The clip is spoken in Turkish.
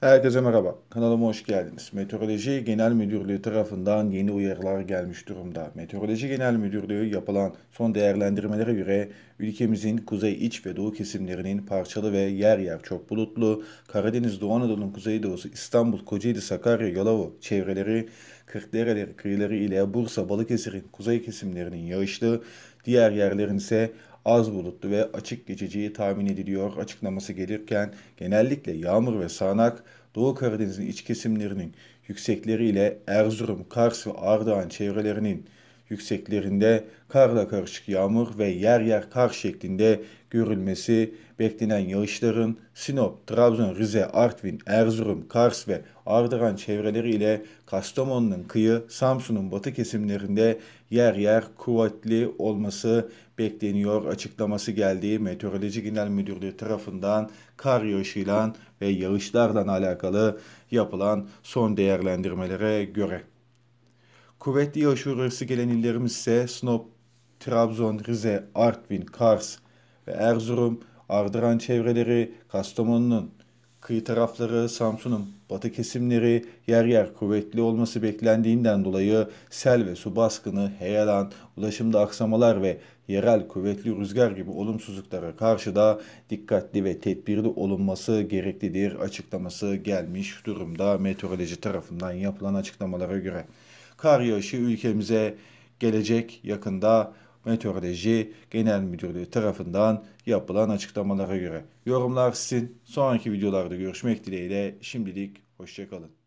Herkese merhaba. Kanalıma hoş geldiniz. Meteoroloji Genel Müdürlüğü tarafından yeni uyarılar gelmiş durumda. Meteoroloji Genel Müdürlüğü yapılan son değerlendirmelere göre ülkemizin kuzey iç ve doğu kesimlerinin parçalı ve yer yer çok bulutlu, Karadeniz, Doğu Anadolu'nun kuzeydoğusu İstanbul, Kocaeli, Sakarya, Yalova çevreleri, Kırklareli kıyıları ile Bursa, Balıkesir'in kuzey kesimlerinin yağışlı, diğer yerlerin ise az bulutlu ve açık geçeceği tahmin ediliyor açıklaması gelirken genellikle yağmur ve sağanak Doğu Karadeniz'in iç kesimlerinin yüksekleriyle Erzurum, Kars ve Ardahan çevrelerinin yükseklerinde karla karışık yağmur ve yer yer kar şeklinde görülmesi beklenen yağışların Sinop, Trabzon, Rize, Artvin, Erzurum, Kars ve Ardahan çevreleri ile Kastamonu'nun kıyı, Samsun'un batı kesimlerinde yer yer kuvvetli olması bekleniyor açıklaması geldiği Meteoroloji Genel Müdürlüğü tarafından kar yağışıyla ve yağışlardan alakalı yapılan son değerlendirmelere göre. Kuvvetli yağış uyarısı gelen illerimiz ise Snop, Trabzon, Rize, Artvin, Kars ve Erzurum, Ardıran çevreleri, Kastamonu'nun kıyı tarafları, Samsun'un batı kesimleri yer yer kuvvetli olması beklendiğinden dolayı sel ve su baskını, heyelan, ulaşımda aksamalar ve yerel kuvvetli rüzgar gibi olumsuzluklara karşı da dikkatli ve tedbirli olunması gereklidir açıklaması gelmiş durumda meteoroloji tarafından yapılan açıklamalara göre kar yağışı ülkemize gelecek yakında Meteoroloji Genel Müdürlüğü tarafından yapılan açıklamalara göre. Yorumlar sizin. Sonraki videolarda görüşmek dileğiyle. Şimdilik hoşçakalın.